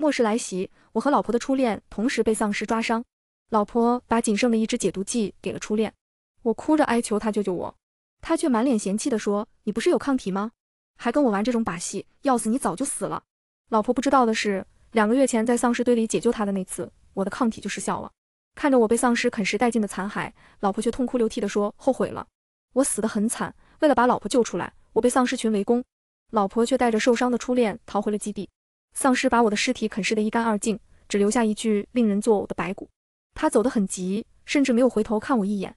末世来袭，我和老婆的初恋同时被丧尸抓伤，老婆把仅剩的一支解毒剂给了初恋，我哭着哀求他救救我，他却满脸嫌弃的说：“你不是有抗体吗？还跟我玩这种把戏，要死你早就死了。”老婆不知道的是，两个月前在丧尸堆里解救他的那次，我的抗体就失效了。看着我被丧尸啃食殆尽的残骸，老婆却痛哭流涕的说：“后悔了，我死得很惨。为了把老婆救出来，我被丧尸群围攻，老婆却带着受伤的初恋逃回了基地。”丧尸把我的尸体啃噬得一干二净，只留下一具令人作呕的白骨。他走得很急，甚至没有回头看我一眼。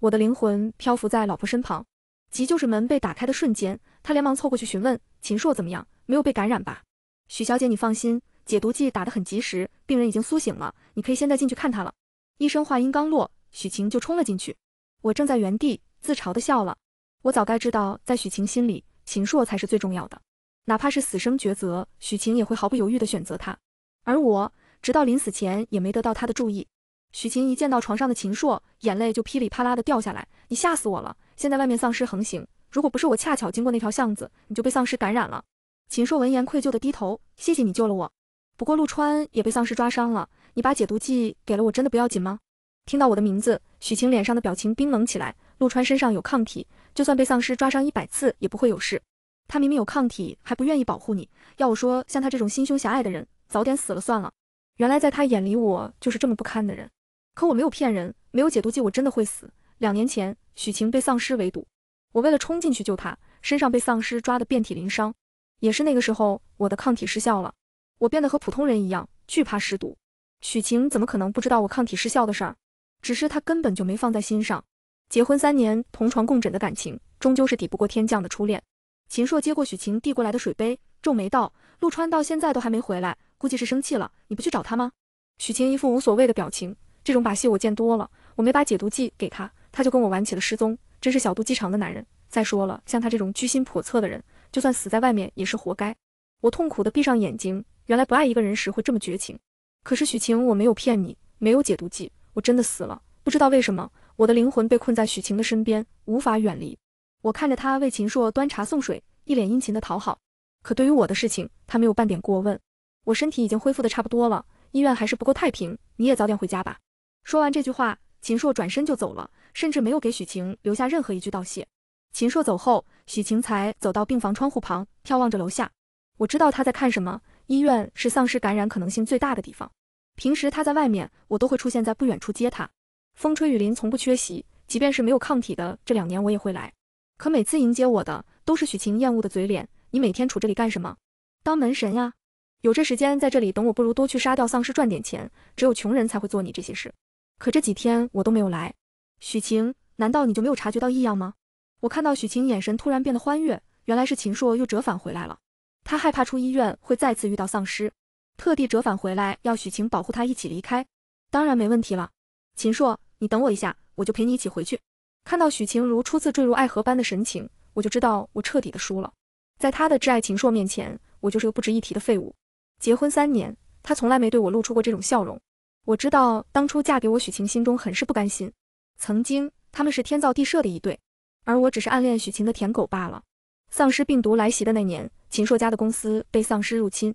我的灵魂漂浮在老婆身旁。急救室门被打开的瞬间，他连忙凑过去询问：“秦硕怎么样？没有被感染吧？”许小姐，你放心，解毒剂打得很及时，病人已经苏醒了。你可以现在进去看他了。医生话音刚落，许晴就冲了进去。我正在原地自嘲地笑了。我早该知道，在许晴心里，秦硕才是最重要的。哪怕是死生抉择，许晴也会毫不犹豫地选择他。而我，直到临死前也没得到他的注意。许晴一见到床上的秦硕，眼泪就噼里啪啦地掉下来。你吓死我了！现在外面丧尸横行，如果不是我恰巧经过那条巷子，你就被丧尸感染了。秦硕闻言愧疚地低头：“谢谢你救了我。不过陆川也被丧尸抓伤了，你把解毒剂给了我，真的不要紧吗？”听到我的名字，许晴脸上的表情冰冷起来。陆川身上有抗体，就算被丧尸抓伤一百次也不会有事。他明明有抗体，还不愿意保护你。要我说，像他这种心胸狭隘的人，早点死了算了。原来在他眼里，我就是这么不堪的人。可我没有骗人，没有解毒剂，我真的会死。两年前，许晴被丧尸围堵，我为了冲进去救她，身上被丧尸抓得遍体鳞伤。也是那个时候，我的抗体失效了，我变得和普通人一样，惧怕尸毒。许晴怎么可能不知道我抗体失效的事儿？只是他根本就没放在心上。结婚三年，同床共枕的感情，终究是抵不过天降的初恋。秦硕接过许晴递过来的水杯，皱眉道：“陆川到现在都还没回来，估计是生气了。你不去找他吗？”许晴一副无所谓的表情：“这种把戏我见多了，我没把解毒剂给他，他就跟我玩起了失踪，真是小肚鸡肠的男人。再说了，像他这种居心叵测的人，就算死在外面也是活该。”我痛苦的闭上眼睛，原来不爱一个人时会这么绝情。可是许晴，我没有骗你，没有解毒剂，我真的死了。不知道为什么，我的灵魂被困在许晴的身边，无法远离。我看着他为秦硕端茶送水，一脸殷勤的讨好。可对于我的事情，他没有半点过问。我身体已经恢复的差不多了，医院还是不够太平，你也早点回家吧。说完这句话，秦硕转身就走了，甚至没有给许晴留下任何一句道谢。秦硕走后，许晴才走到病房窗户旁，眺望着楼下。我知道他在看什么。医院是丧尸感染可能性最大的地方，平时他在外面，我都会出现在不远处接他，风吹雨淋从不缺席。即便是没有抗体的这两年，我也会来。可每次迎接我的都是许晴厌恶的嘴脸。你每天杵这里干什么？当门神呀？有这时间在这里等我，不如多去杀掉丧尸赚点钱。只有穷人才会做你这些事。可这几天我都没有来，许晴，难道你就没有察觉到异样吗？我看到许晴眼神突然变得欢悦，原来是秦硕又折返回来了。他害怕出医院会再次遇到丧尸，特地折返回来要许晴保护他一起离开。当然没问题了，秦硕，你等我一下，我就陪你一起回去。看到许晴如初次坠入爱河般的神情，我就知道我彻底的输了。在她的挚爱秦硕面前，我就是个不值一提的废物。结婚三年，他从来没对我露出过这种笑容。我知道当初嫁给我许晴，心中很是不甘心。曾经他们是天造地设的一对，而我只是暗恋许晴的舔狗罢了。丧尸病毒来袭的那年，秦硕家的公司被丧尸入侵，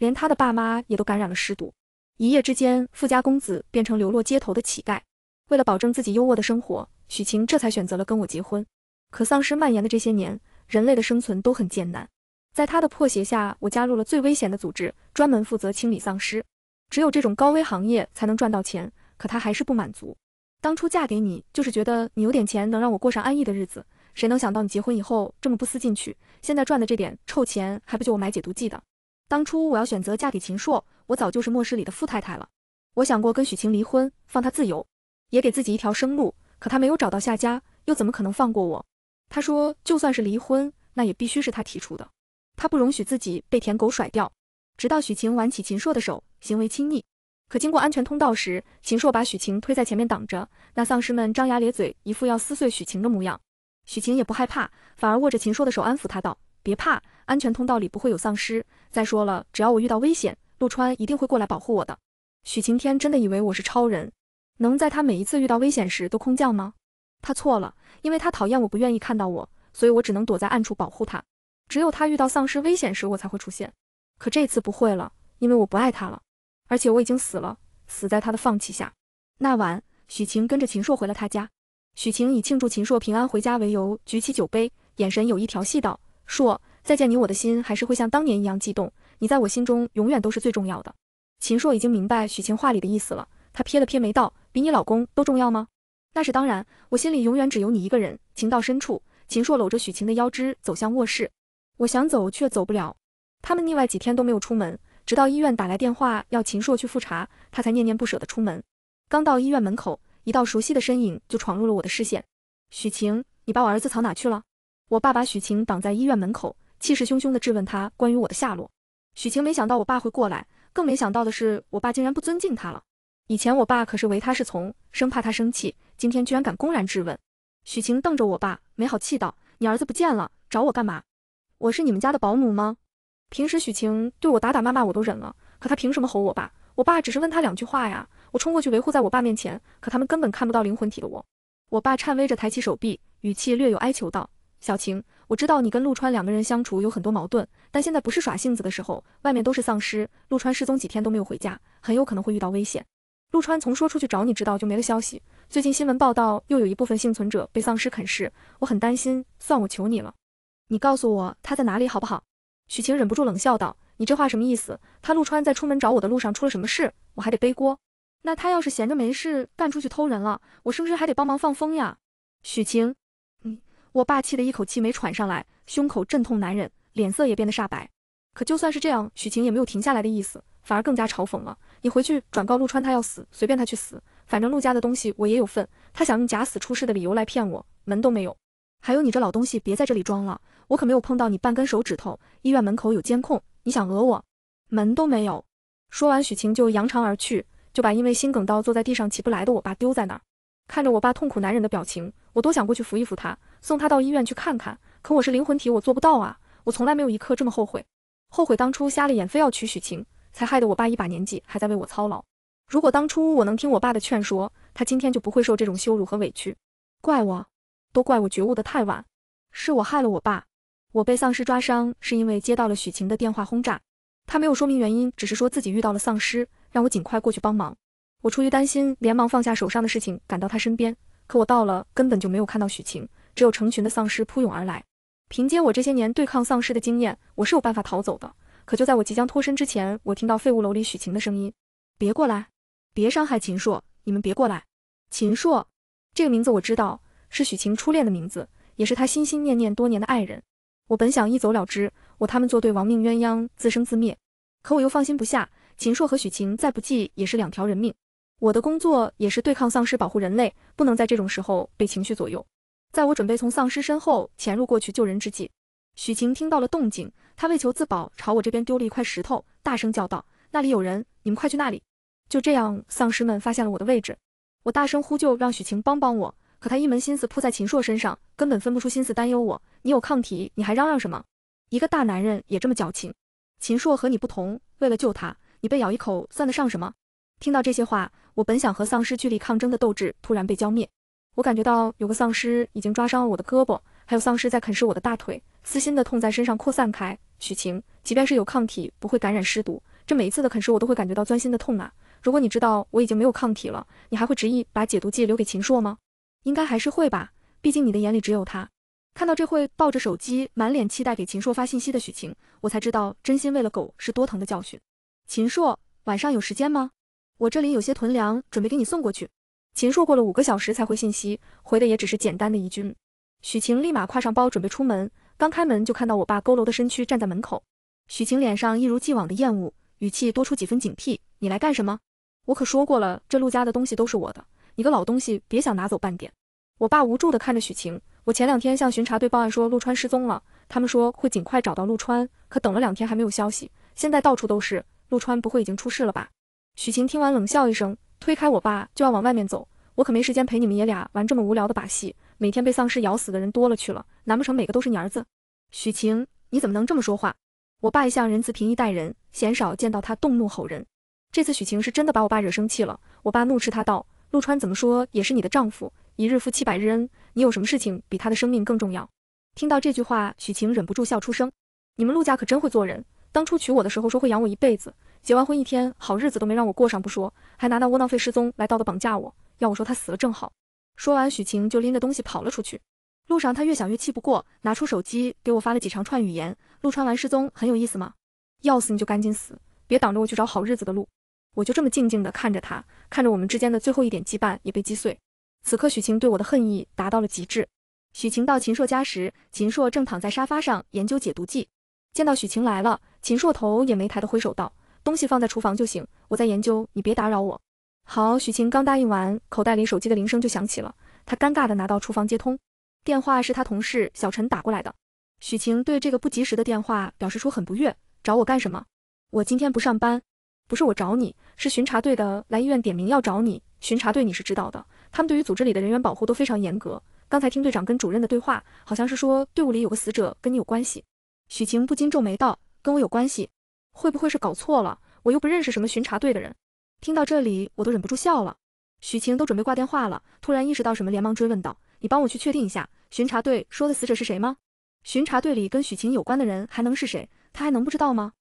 连他的爸妈也都感染了尸毒，一夜之间，富家公子变成流落街头的乞丐。为了保证自己优渥的生活。许晴这才选择了跟我结婚。可丧尸蔓延的这些年，人类的生存都很艰难。在他的迫胁下，我加入了最危险的组织，专门负责清理丧尸。只有这种高危行业才能赚到钱。可他还是不满足。当初嫁给你，就是觉得你有点钱，能让我过上安逸的日子。谁能想到你结婚以后这么不思进取？现在赚的这点臭钱，还不就我买解毒剂的。当初我要选择嫁给秦硕，我早就是末世里的富太太了。我想过跟许晴离婚，放她自由，也给自己一条生路。可他没有找到下家，又怎么可能放过我？他说，就算是离婚，那也必须是他提出的。他不容许自己被舔狗甩掉。直到许晴挽起秦硕的手，行为亲昵。可经过安全通道时，秦硕把许晴推在前面挡着，那丧尸们张牙咧嘴，一副要撕碎许晴的模样。许晴也不害怕，反而握着秦硕的手，安抚他道：“别怕，安全通道里不会有丧尸。再说了，只要我遇到危险，陆川一定会过来保护我的。”许晴天真的以为我是超人。能在他每一次遇到危险时都空降吗？他错了，因为他讨厌我，不愿意看到我，所以我只能躲在暗处保护他。只有他遇到丧尸危险时，我才会出现。可这次不会了，因为我不爱他了，而且我已经死了，死在他的放弃下。那晚，许晴跟着秦硕回了他家。许晴以庆祝秦硕平安回家为由，举起酒杯，眼神有意调戏道：“硕，再见你，我的心还是会像当年一样悸动。你在我心中永远都是最重要的。”秦硕已经明白许晴话里的意思了，他撇了撇眉道。比你老公都重要吗？那是当然，我心里永远只有你一个人。情到深处，秦硕搂着许晴的腰肢走向卧室。我想走，却走不了。他们腻歪几天都没有出门，直到医院打来电话要秦硕去复查，他才念念不舍的出门。刚到医院门口，一道熟悉的身影就闯入了我的视线。许晴，你把我儿子藏哪去了？我爸把许晴挡在医院门口，气势汹汹地质问他关于我的下落。许晴没想到我爸会过来，更没想到的是，我爸竟然不尊敬他了。以前我爸可是唯他是从，生怕他生气。今天居然敢公然质问，许晴瞪着我爸，没好气道：“你儿子不见了，找我干嘛？我是你们家的保姆吗？”平时许晴对我打打骂骂我都忍了，可她凭什么吼我爸？我爸只是问他两句话呀！我冲过去维护在我爸面前，可他们根本看不到灵魂体的我。我爸颤巍着抬起手臂，语气略有哀求道：“小晴，我知道你跟陆川两个人相处有很多矛盾，但现在不是耍性子的时候。外面都是丧尸，陆川失踪几天都没有回家，很有可能会遇到危险。”陆川从说出去找你知道就没了消息，最近新闻报道又有一部分幸存者被丧尸啃噬，我很担心。算我求你了，你告诉我他在哪里好不好？许晴忍不住冷笑道：“你这话什么意思？他陆川在出门找我的路上出了什么事，我还得背锅？那他要是闲着没事干出去偷人了，我是不是还得帮忙放风呀？”许晴，嗯，我霸气的一口气没喘上来，胸口阵痛难忍，脸色也变得煞白。可就算是这样，许晴也没有停下来的意思，反而更加嘲讽了。你回去转告陆川，他要死，随便他去死，反正陆家的东西我也有份。他想用假死出事的理由来骗我，门都没有。还有你这老东西，别在这里装了，我可没有碰到你半根手指头。医院门口有监控，你想讹我，门都没有。说完，许晴就扬长而去，就把因为心梗到坐在地上起不来的我爸丢在那儿，看着我爸痛苦难忍的表情，我多想过去扶一扶他，送他到医院去看看，可我是灵魂体，我做不到啊。我从来没有一刻这么后悔，后悔当初瞎了眼非要娶许晴。才害得我爸一把年纪还在为我操劳。如果当初我能听我爸的劝说，他今天就不会受这种羞辱和委屈。怪我，都怪我觉悟的太晚，是我害了我爸。我被丧尸抓伤是因为接到了许晴的电话轰炸，他没有说明原因，只是说自己遇到了丧尸，让我尽快过去帮忙。我出于担心，连忙放下手上的事情，赶到他身边。可我到了，根本就没有看到许晴，只有成群的丧尸扑涌而来。凭借我这些年对抗丧尸的经验，我是有办法逃走的。可就在我即将脱身之前，我听到废物楼里许晴的声音：“别过来，别伤害秦硕，你们别过来。”秦硕这个名字我知道，是许晴初恋的名字，也是她心心念念多年的爱人。我本想一走了之，我他们做对亡命鸳鸯，自生自灭。可我又放心不下，秦硕和许晴再不济也是两条人命。我的工作也是对抗丧尸，保护人类，不能在这种时候被情绪左右。在我准备从丧尸身后潜入过去救人之际，许晴听到了动静，她为求自保，朝我这边丢了一块石头，大声叫道：“那里有人，你们快去那里！”就这样，丧尸们发现了我的位置。我大声呼救，让许晴帮帮我，可她一门心思扑在秦硕身上，根本分不出心思担忧我。你有抗体，你还嚷嚷什么？一个大男人也这么矫情。秦硕和你不同，为了救他，你被咬一口算得上什么？听到这些话，我本想和丧尸据力抗争的斗志突然被浇灭。我感觉到有个丧尸已经抓伤了我的胳膊，还有丧尸在啃噬我的大腿。撕心的痛在身上扩散开，许晴，即便是有抗体不会感染尸毒，这每一次的啃食我都会感觉到钻心的痛啊！如果你知道我已经没有抗体了，你还会执意把解毒剂留给秦硕吗？应该还是会吧，毕竟你的眼里只有他。看到这会抱着手机，满脸期待给秦硕发信息的许晴，我才知道真心为了狗是多疼的教训。秦硕，晚上有时间吗？我这里有些囤粮，准备给你送过去。秦硕过了五个小时才回信息，回的也只是简单的一句。许晴立马挎上包准备出门。刚开门就看到我爸佝偻的身躯站在门口，许晴脸上一如既往的厌恶，语气多出几分警惕。你来干什么？我可说过了，这陆家的东西都是我的，你个老东西别想拿走半点。我爸无助地看着许晴，我前两天向巡查队报案说陆川失踪了，他们说会尽快找到陆川，可等了两天还没有消息。现在到处都是陆川，不会已经出事了吧？许晴听完冷笑一声，推开我爸就要往外面走，我可没时间陪你们爷俩玩这么无聊的把戏。每天被丧尸咬死的人多了去了，难不成每个都是你儿子？许晴，你怎么能这么说话？我爸一向仁慈平易待人，鲜少见到他动怒吼人。这次许晴是真的把我爸惹生气了，我爸怒斥他道：“陆川怎么说也是你的丈夫，一日夫妻百日恩，你有什么事情比他的生命更重要？”听到这句话，许晴忍不住笑出声：“你们陆家可真会做人，当初娶我的时候说会养我一辈子，结完婚一天好日子都没让我过上，不说，还拿那窝囊废失踪来道德绑架我。要我说他死了正好。”说完，许晴就拎着东西跑了出去。路上，她越想越气不过，拿出手机给我发了几长串语言。陆川玩失踪很有意思吗？要死你就赶紧死，别挡着我去找好日子的路。我就这么静静地看着他，看着我们之间的最后一点羁绊也被击碎。此刻，许晴对我的恨意达到了极致。许晴到秦硕家时，秦硕正躺在沙发上研究解毒剂。见到许晴来了，秦硕头也没抬的挥手道：“东西放在厨房就行，我在研究，你别打扰我。”好，许晴刚答应完，口袋里手机的铃声就响起了。她尴尬地拿到厨房接通电话，是她同事小陈打过来的。许晴对这个不及时的电话表示出很不悦：“找我干什么？我今天不上班。不是我找你，是巡查队的来医院点名要找你。巡查队你是知道的，他们对于组织里的人员保护都非常严格。刚才听队长跟主任的对话，好像是说队伍里有个死者跟你有关系。”许晴不禁皱眉道：“跟我有关系？会不会是搞错了？我又不认识什么巡查队的人。”听到这里，我都忍不住笑了。许晴都准备挂电话了，突然意识到什么，连忙追问道：“你帮我去确定一下，巡查队说的死者是谁吗？”巡查队里跟许晴有关的人还能是谁？她还能不知道吗？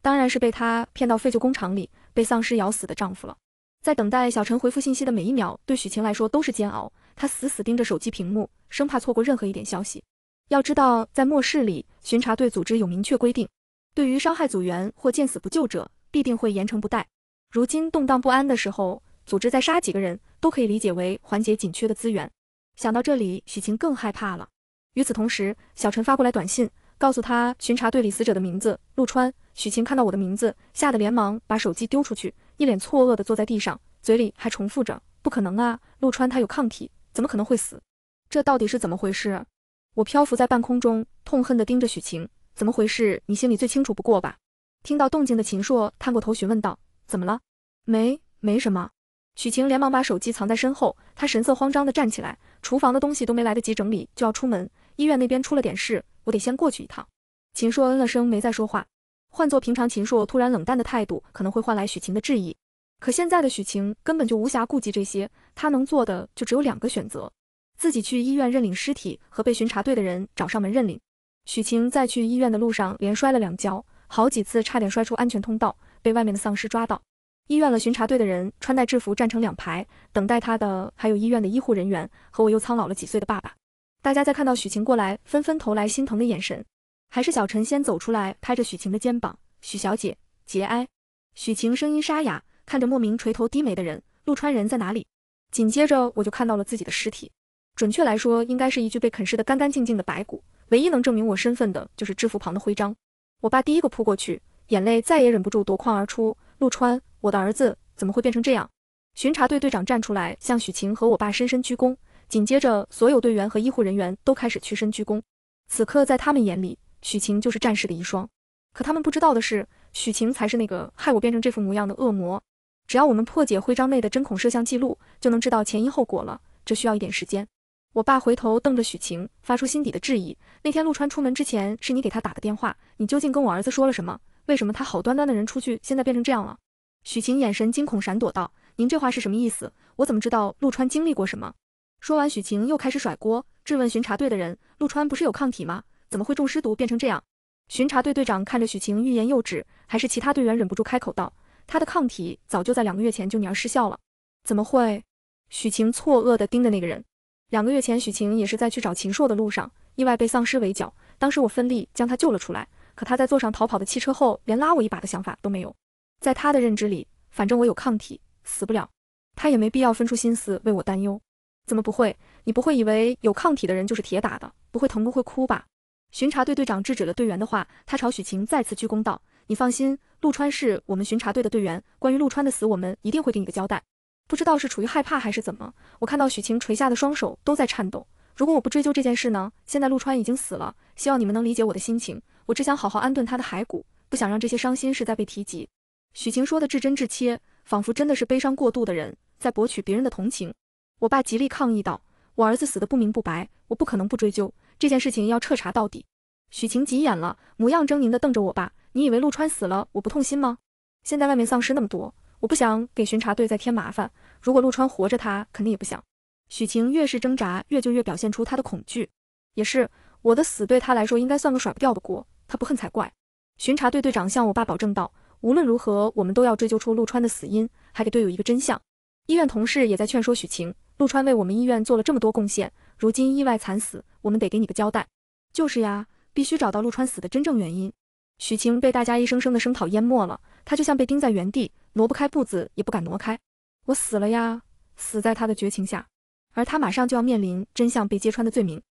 当然是被她骗到废旧工厂里，被丧尸咬死的丈夫了。在等待小陈回复信息的每一秒，对许晴来说都是煎熬。她死死盯着手机屏幕，生怕错过任何一点消息。要知道，在末世里，巡查队组织有明确规定，对于伤害组员或见死不救者，必定会严惩不贷。如今动荡不安的时候，组织再杀几个人都可以理解为缓解紧缺的资源。想到这里，许晴更害怕了。与此同时，小陈发过来短信，告诉他巡查队里死者的名字陆川。许晴看到我的名字，吓得连忙把手机丢出去，一脸错愕地坐在地上，嘴里还重复着：“不可能啊，陆川他有抗体，怎么可能会死？这到底是怎么回事？”我漂浮在半空中，痛恨地盯着许晴，怎么回事？你心里最清楚不过吧？听到动静的秦硕探过头询问道。怎么了？没，没什么。许晴连忙把手机藏在身后，她神色慌张的站起来，厨房的东西都没来得及整理，就要出门。医院那边出了点事，我得先过去一趟。秦硕嗯了声，没再说话。换做平常，秦硕突然冷淡的态度可能会换来许晴的质疑，可现在的许晴根本就无暇顾及这些，她能做的就只有两个选择：自己去医院认领尸体，和被巡查队的人找上门认领。许晴在去医院的路上连摔了两跤，好几次差点摔出安全通道。被外面的丧尸抓到，医院了。巡查队的人穿戴制服站成两排，等待他的还有医院的医护人员和我又苍老了几岁的爸爸。大家在看到许晴过来，纷纷投来心疼的眼神。还是小陈先走出来，拍着许晴的肩膀：“许小姐，节哀。”许晴声音沙哑，看着莫名垂头低眉的人：“陆川人在哪里？”紧接着我就看到了自己的尸体，准确来说应该是一具被啃噬的干干净净的白骨。唯一能证明我身份的就是制服旁的徽章。我爸第一个扑过去。眼泪再也忍不住夺眶而出。陆川，我的儿子怎么会变成这样？巡查队队长站出来，向许晴和我爸深深鞠躬。紧接着，所有队员和医护人员都开始屈身鞠躬。此刻，在他们眼里，许晴就是战士的遗孀。可他们不知道的是，许晴才是那个害我变成这副模样的恶魔。只要我们破解徽章内的针孔摄像记录，就能知道前因后果了。这需要一点时间。我爸回头瞪着许晴，发出心底的质疑：那天陆川出门之前，是你给他打的电话？你究竟跟我儿子说了什么？为什么他好端端的人出去，现在变成这样了？许晴眼神惊恐，闪躲道：“您这话是什么意思？我怎么知道陆川经历过什么？”说完，许晴又开始甩锅，质问巡查队的人：“陆川不是有抗体吗？怎么会中尸毒变成这样？”巡查队队长看着许晴，欲言又止，还是其他队员忍不住开口道：“他的抗体早就在两个月前就儿失效了，怎么会？”许晴错愕地盯着那个人。两个月前，许晴也是在去找秦硕的路上，意外被丧尸围剿，当时我奋力将他救了出来。可他在坐上逃跑的汽车后，连拉我一把的想法都没有。在他的认知里，反正我有抗体，死不了，他也没必要分出心思为我担忧。怎么不会？你不会以为有抗体的人就是铁打的，不会疼不会哭吧？巡查队队长制止了队员的话，他朝许晴再次鞠躬道：“你放心，陆川是我们巡查队的队员，关于陆川的死，我们一定会给你个交代。”不知道是处于害怕还是怎么，我看到许晴垂下的双手都在颤抖。如果我不追究这件事呢？现在陆川已经死了，希望你们能理解我的心情。我只想好好安顿他的骸骨，不想让这些伤心事再被提及。许晴说的至真至切，仿佛真的是悲伤过度的人在博取别人的同情。我爸极力抗议道：“我儿子死得不明不白，我不可能不追究这件事情，要彻查到底。”许晴急眼了，模样狰狞地瞪着我爸：“你以为陆川死了我不痛心吗？现在外面丧尸那么多，我不想给巡查队再添麻烦。如果陆川活着，他肯定也不想。”许晴越是挣扎，越就越表现出他的恐惧。也是，我的死对他来说应该算个甩不掉的锅。他不恨才怪。巡查队队长向我爸保证道：“无论如何，我们都要追究出陆川的死因，还给队友一个真相。”医院同事也在劝说许晴：“陆川为我们医院做了这么多贡献，如今意外惨死，我们得给你个交代。”就是呀，必须找到陆川死的真正原因。许晴被大家一声声的声讨淹没了，他就像被钉在原地，挪不开步子，也不敢挪开。我死了呀，死在他的绝情下，而他马上就要面临真相被揭穿的罪名。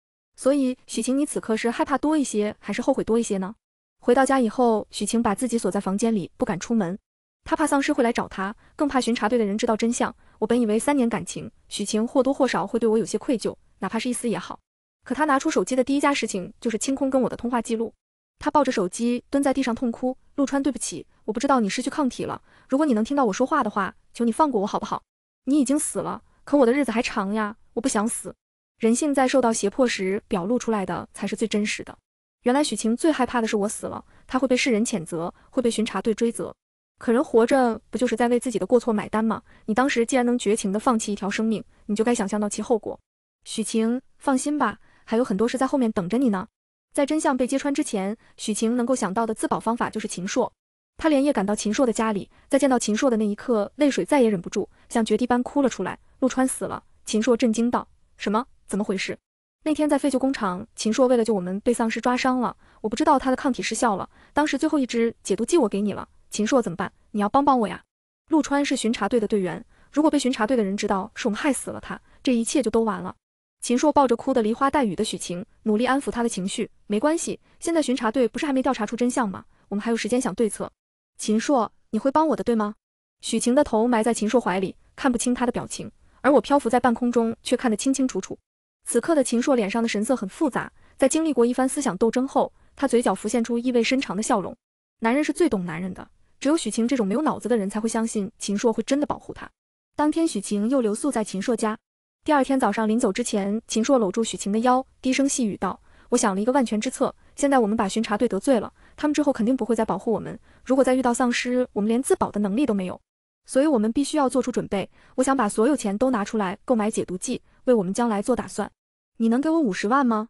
所以许晴，你此刻是害怕多一些，还是后悔多一些呢？回到家以后，许晴把自己锁在房间里，不敢出门。她怕丧尸会来找她，更怕巡查队的人知道真相。我本以为三年感情，许晴或多或少会对我有些愧疚，哪怕是一丝也好。可她拿出手机的第一件事情就是清空跟我的通话记录。她抱着手机蹲在地上痛哭。陆川，对不起，我不知道你失去抗体了。如果你能听到我说话的话，求你放过我好不好？你已经死了，可我的日子还长呀，我不想死。人性在受到胁迫时表露出来的才是最真实的。原来许晴最害怕的是我死了，她会被世人谴责，会被巡查队追责。可人活着不就是在为自己的过错买单吗？你当时既然能绝情的放弃一条生命，你就该想象到其后果。许晴，放心吧，还有很多事在后面等着你呢。在真相被揭穿之前，许晴能够想到的自保方法就是秦硕。他连夜赶到秦硕的家里，在见到秦硕的那一刻，泪水再也忍不住，像决堤般哭了出来。陆川死了，秦硕震惊道。什么？怎么回事？那天在废旧工厂，秦硕为了救我们被丧尸抓伤了。我不知道他的抗体失效了。当时最后一只解毒剂我给你了，秦硕怎么办？你要帮帮我呀！陆川是巡查队的队员，如果被巡查队的人知道是我们害死了他，这一切就都完了。秦硕抱着哭得梨花带雨的许晴，努力安抚他的情绪。没关系，现在巡查队不是还没调查出真相吗？我们还有时间想对策。秦硕，你会帮我的，对吗？许晴的头埋在秦硕怀里，看不清他的表情。而我漂浮在半空中，却看得清清楚楚。此刻的秦硕脸上的神色很复杂，在经历过一番思想斗争后，他嘴角浮现出意味深长的笑容。男人是最懂男人的，只有许晴这种没有脑子的人才会相信秦硕会真的保护她。当天，许晴又留宿在秦硕家。第二天早上临走之前，秦硕搂住许晴的腰，低声细语道：“我想了一个万全之策。现在我们把巡查队得罪了，他们之后肯定不会再保护我们。如果再遇到丧尸，我们连自保的能力都没有。”所以，我们必须要做出准备。我想把所有钱都拿出来购买解毒剂，为我们将来做打算。你能给我五十万吗？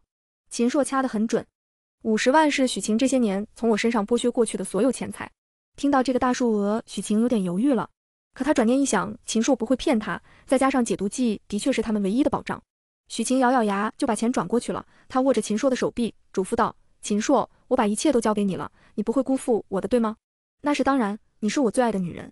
秦硕掐得很准，五十万是许晴这些年从我身上剥削过去的所有钱财。听到这个大数额，许晴有点犹豫了。可她转念一想，秦硕不会骗她，再加上解毒剂的确是他们唯一的保障。许晴咬咬牙，就把钱转过去了。她握着秦硕的手臂，嘱咐道：“秦硕，我把一切都交给你了，你不会辜负我的，对吗？”那是当然，你是我最爱的女人。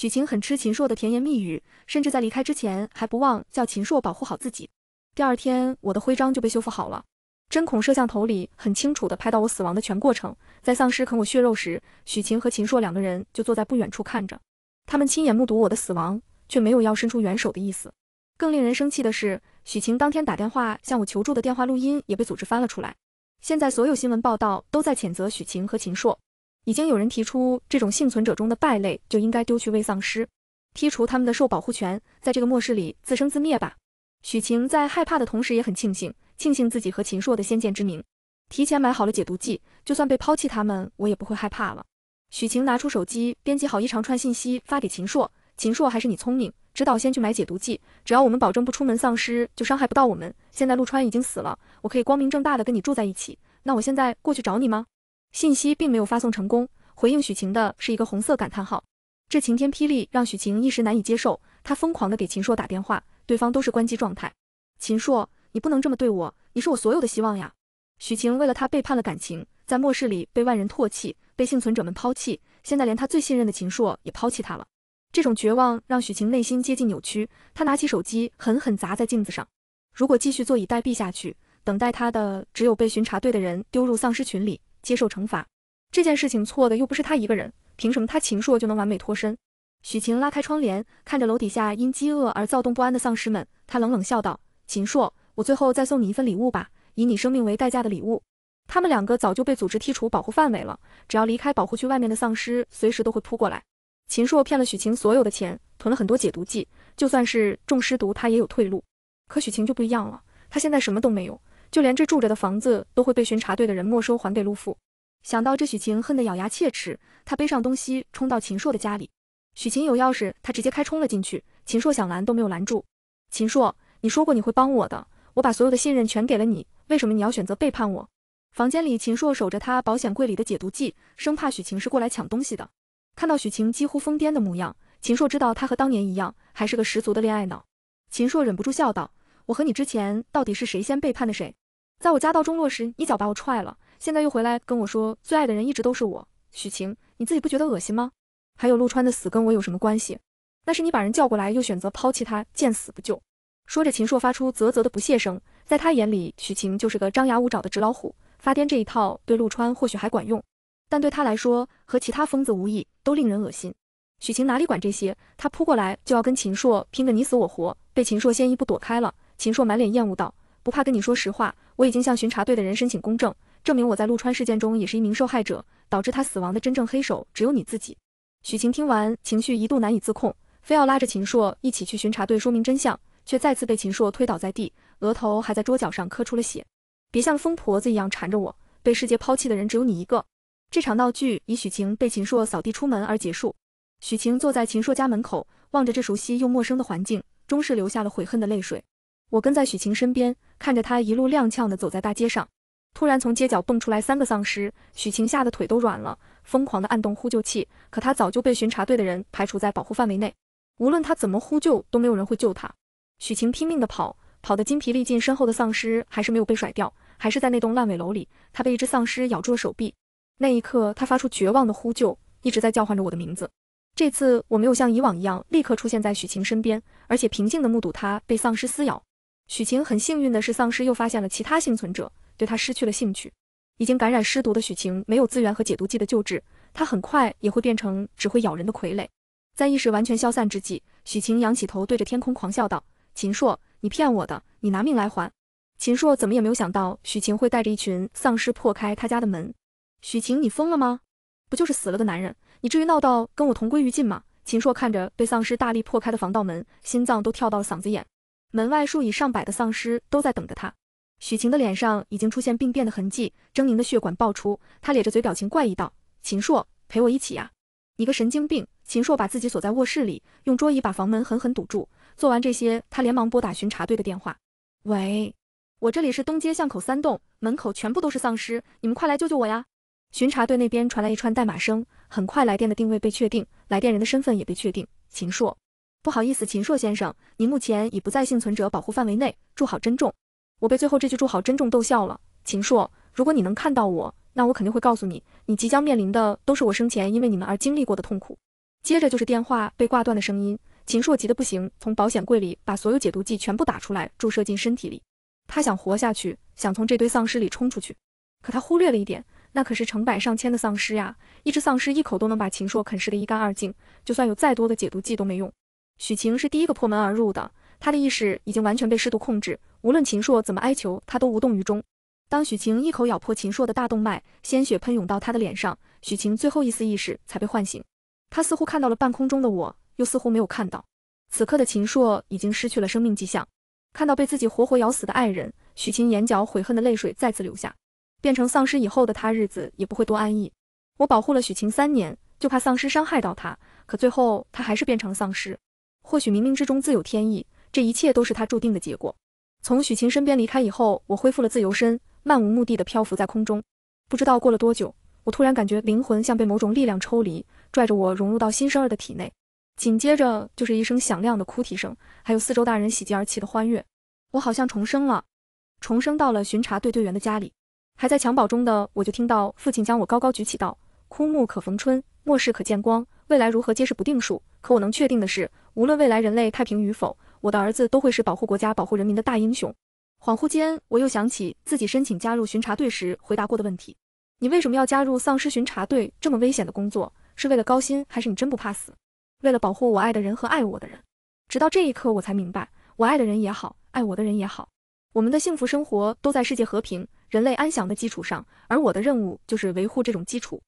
许晴很吃秦硕的甜言蜜语，甚至在离开之前还不忘叫秦硕保护好自己。第二天，我的徽章就被修复好了。针孔摄像头里很清楚地拍到我死亡的全过程，在丧尸啃我血肉时，许晴和秦硕两个人就坐在不远处看着，他们亲眼目睹我的死亡，却没有要伸出援手的意思。更令人生气的是，许晴当天打电话向我求助的电话录音也被组织翻了出来。现在所有新闻报道都在谴责许晴和秦硕。已经有人提出，这种幸存者中的败类就应该丢去喂丧尸，剔除他们的受保护权，在这个末世里自生自灭吧。许晴在害怕的同时也很庆幸，庆幸自己和秦硕的先见之明，提前买好了解毒剂，就算被抛弃他们，我也不会害怕了。许晴拿出手机，编辑好一长串信息发给秦硕。秦硕还是你聪明，知道先去买解毒剂，只要我们保证不出门，丧尸就伤害不到我们。现在陆川已经死了，我可以光明正大的跟你住在一起。那我现在过去找你吗？信息并没有发送成功，回应许晴的是一个红色感叹号。这晴天霹雳让许晴一时难以接受，她疯狂的给秦硕打电话，对方都是关机状态。秦硕，你不能这么对我，你是我所有的希望呀！许晴为了他背叛了感情，在末世里被万人唾弃，被幸存者们抛弃，现在连他最信任的秦硕也抛弃她了。这种绝望让许晴内心接近扭曲，她拿起手机狠狠砸在镜子上。如果继续坐以待毙下去，等待她的只有被巡查队的人丢入丧尸群里。接受惩罚这件事情错的又不是他一个人，凭什么他秦硕就能完美脱身？许晴拉开窗帘，看着楼底下因饥饿而躁动不安的丧尸们，她冷冷笑道：“秦硕，我最后再送你一份礼物吧，以你生命为代价的礼物。”他们两个早就被组织剔除保护范围了，只要离开保护区外面的丧尸，随时都会扑过来。秦硕骗了许晴所有的钱，囤了很多解毒剂，就算是中尸毒，他也有退路。可许晴就不一样了，她现在什么都没有。就连这住着的房子都会被巡查队的人没收，还给陆父。想到这，许晴恨得咬牙切齿。她背上东西，冲到秦硕的家里。许晴有钥匙，她直接开冲了进去。秦硕想拦都没有拦住。秦硕，你说过你会帮我的，我把所有的信任全给了你，为什么你要选择背叛我？房间里，秦硕守着他保险柜里的解毒剂，生怕许晴是过来抢东西的。看到许晴几乎疯癫的模样，秦硕知道他和当年一样，还是个十足的恋爱脑。秦硕忍不住笑道。我和你之前到底是谁先背叛的谁？在我家道中落时，一脚把我踹了，现在又回来跟我说最爱的人一直都是我，许晴，你自己不觉得恶心吗？还有陆川的死跟我有什么关系？那是你把人叫过来，又选择抛弃他，见死不救。说着，秦硕发出啧啧的不屑声，在他眼里，许晴就是个张牙舞爪的纸老虎，发癫这一套对陆川或许还管用，但对他来说和其他疯子无异，都令人恶心。许晴哪里管这些，他扑过来就要跟秦硕拼个你死我活，被秦硕先一步躲开了。秦硕满脸厌恶道：“不怕跟你说实话，我已经向巡查队的人申请公证，证明我在陆川事件中也是一名受害者，导致他死亡的真正黑手只有你自己。”许晴听完，情绪一度难以自控，非要拉着秦硕一起去巡查队说明真相，却再次被秦硕推倒在地，额头还在桌角上磕出了血。别像疯婆子一样缠着我，被世界抛弃的人只有你一个。这场闹剧以许晴被秦硕扫地出门而结束。许晴坐在秦硕家门口，望着这熟悉又陌生的环境，终是流下了悔恨的泪水。我跟在许晴身边，看着她一路踉跄地走在大街上，突然从街角蹦出来三个丧尸，许晴吓得腿都软了，疯狂地按动呼救器，可她早就被巡查队的人排除在保护范围内，无论她怎么呼救都没有人会救她。许晴拼命地跑，跑得筋疲力尽，身后的丧尸还是没有被甩掉，还是在那栋烂尾楼里，她被一只丧尸咬住了手臂，那一刻她发出绝望的呼救，一直在叫唤着我的名字。这次我没有像以往一样立刻出现在许晴身边，而且平静地目睹她被丧尸撕咬。许晴很幸运的是，丧尸又发现了其他幸存者，对他失去了兴趣。已经感染尸毒的许晴，没有资源和解毒剂的救治，她很快也会变成只会咬人的傀儡。在意识完全消散之际，许晴仰起头，对着天空狂笑道：“秦硕，你骗我的，你拿命来还！”秦硕怎么也没有想到，许晴会带着一群丧尸破开他家的门。许晴，你疯了吗？不就是死了个男人，你至于闹到跟我同归于尽吗？秦硕看着被丧尸大力破开的防盗门，心脏都跳到了嗓子眼。门外数以上百的丧尸都在等着他。许晴的脸上已经出现病变的痕迹，狰狞的血管爆出。她咧着嘴，表情怪异道：“秦硕，陪我一起呀！”你个神经病！秦硕把自己锁在卧室里，用桌椅把房门狠狠堵住。做完这些，他连忙拨打巡查队的电话：“喂，我这里是东街巷口三栋，门口全部都是丧尸，你们快来救救我呀！”巡查队那边传来一串代码声，很快来电的定位被确定，来电人的身份也被确定。秦硕。不好意思，秦硕先生，您目前已不在幸存者保护范围内。祝好珍重。我被最后这句祝好珍重逗笑了。秦硕，如果你能看到我，那我肯定会告诉你，你即将面临的都是我生前因为你们而经历过的痛苦。接着就是电话被挂断的声音。秦硕急得不行，从保险柜里把所有解毒剂全部打出来，注射进身体里。他想活下去，想从这堆丧尸里冲出去。可他忽略了一点，那可是成百上千的丧尸呀！一只丧尸一口都能把秦硕啃食得一干二净，就算有再多的解毒剂都没用。许晴是第一个破门而入的，她的意识已经完全被湿度控制。无论秦硕怎么哀求，她都无动于衷。当许晴一口咬破秦硕的大动脉，鲜血喷涌到他的脸上，许晴最后一丝意识才被唤醒。她似乎看到了半空中的我，又似乎没有看到。此刻的秦硕已经失去了生命迹象。看到被自己活活咬死的爱人，许晴眼角悔恨的泪水再次流下。变成丧尸以后的他，日子也不会多安逸。我保护了许晴三年，就怕丧尸伤害到她，可最后她还是变成了丧尸。或许冥冥之中自有天意，这一切都是他注定的结果。从许晴身边离开以后，我恢复了自由身，漫无目的地漂浮在空中。不知道过了多久，我突然感觉灵魂像被某种力量抽离，拽着我融入到新生儿的体内。紧接着就是一声响亮的哭啼声，还有四周大人喜极而泣的欢悦。我好像重生了，重生到了巡查队队员的家里。还在襁褓中的我就听到父亲将我高高举起道：“枯木可逢春，末世可见光，未来如何皆是不定数。”可我能确定的是。无论未来人类太平与否，我的儿子都会是保护国家、保护人民的大英雄。恍惚间，我又想起自己申请加入巡查队时回答过的问题：你为什么要加入丧尸巡查队？这么危险的工作，是为了高薪，还是你真不怕死？为了保护我爱的人和爱我的人。直到这一刻，我才明白，我爱的人也好，爱我的人也好，我们的幸福生活都在世界和平、人类安详的基础上，而我的任务就是维护这种基础。